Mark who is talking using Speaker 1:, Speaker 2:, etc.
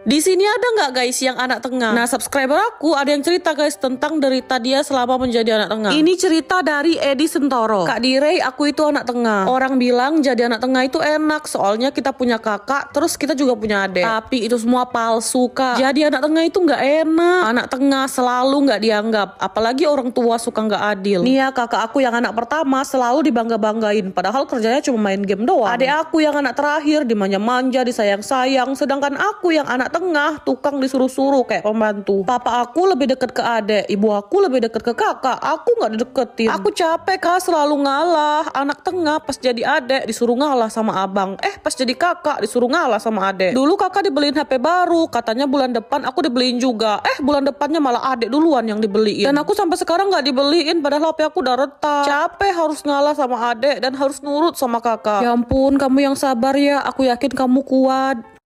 Speaker 1: Di sini ada nggak guys yang anak tengah? Nah subscriber aku ada yang cerita guys tentang derita dia selama menjadi anak tengah. Ini cerita dari Edi Sentoro. Kak Direi aku itu anak tengah. Orang bilang jadi anak tengah itu enak soalnya kita punya kakak terus kita juga punya adik. Tapi itu semua palsu kak. Jadi anak tengah itu nggak enak. Anak tengah selalu nggak dianggap. Apalagi orang tua suka nggak adil. Nia ya, kakak aku yang anak pertama selalu dibangga-banggain. Padahal kerjanya cuma main game doang. Adik aku yang anak terakhir dimanja-manja disayang-sayang. Sedangkan aku yang anak tengah tukang disuruh-suruh kayak pembantu papa aku lebih deket ke adek ibu aku lebih deket ke kakak aku nggak deketin. aku capek kak selalu ngalah anak tengah pas jadi adek disuruh ngalah sama abang eh pas jadi kakak disuruh ngalah sama adek dulu kakak dibeliin HP baru katanya bulan depan aku dibeliin juga eh bulan depannya malah adek duluan yang dibeliin dan aku sampai sekarang nggak dibeliin padahal HP aku udah retak capek harus ngalah sama adek dan harus nurut sama kakak ya ampun kamu yang sabar ya aku yakin kamu kuat